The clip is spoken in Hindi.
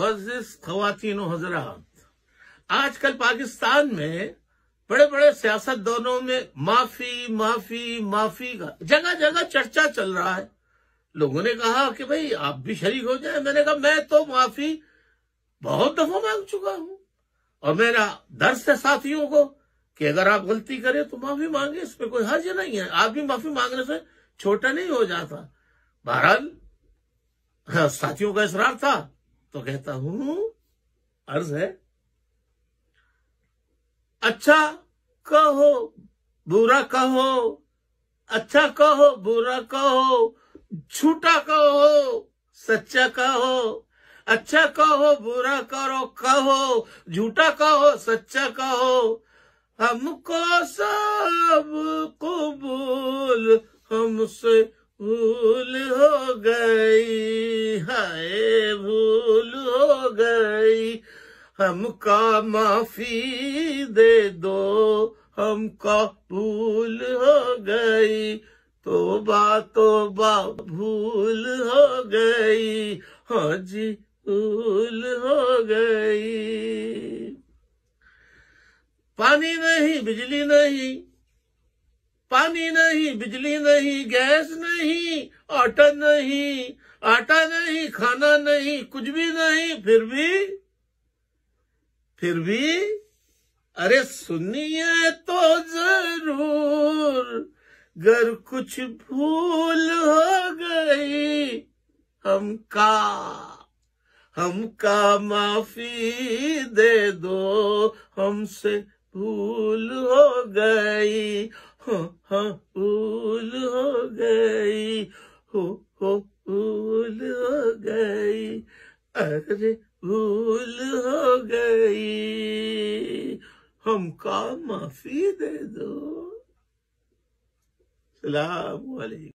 वर्सेस खातिन हजरात आजकल पाकिस्तान में बड़े बड़े सियासत दोनों में माफी माफी माफी का जगह जगह चर्चा चल रहा है लोगों ने कहा कि भाई आप भी शरीक हो जाए मैंने कहा मैं तो माफी बहुत दफा मांग चुका हूं और मेरा दर्श है साथियों को कि अगर आप गलती करें तो माफी मांगे इसमें कोई हर्ज नहीं है आप भी माफी मांगने से छोटा नहीं हो जाता बहरहाल साथियों का इसरार था तो कहता हूं अर्ज है अच्छा कहो बुरा कहो अच्छा कहो बुरा कहो झूठा कहो सच्चा कहो अच्छा कहो बुरा करो कहो झूठा कहो सच्चा कहो हमको सब कबूल हमसे भूल हो गई गई हमका माफी दे दो हमका भूल हो गई तो बा भूल हो गई हाजी भूल हो गई पानी नहीं बिजली नहीं पानी नहीं बिजली नहीं गैस नहीं आटा नहीं आटा नहीं खाना नहीं कुछ भी नहीं फिर भी फिर भी अरे सुनिए तो जरूर घर कुछ भूल हो गई हमका हमका माफी दे दो हमसे भूल हो गई हो हो भूल हो गई हो हो भूल हो गई अरे भूल हो गई भाई हमका माफी दे दो सलाम वालेकुम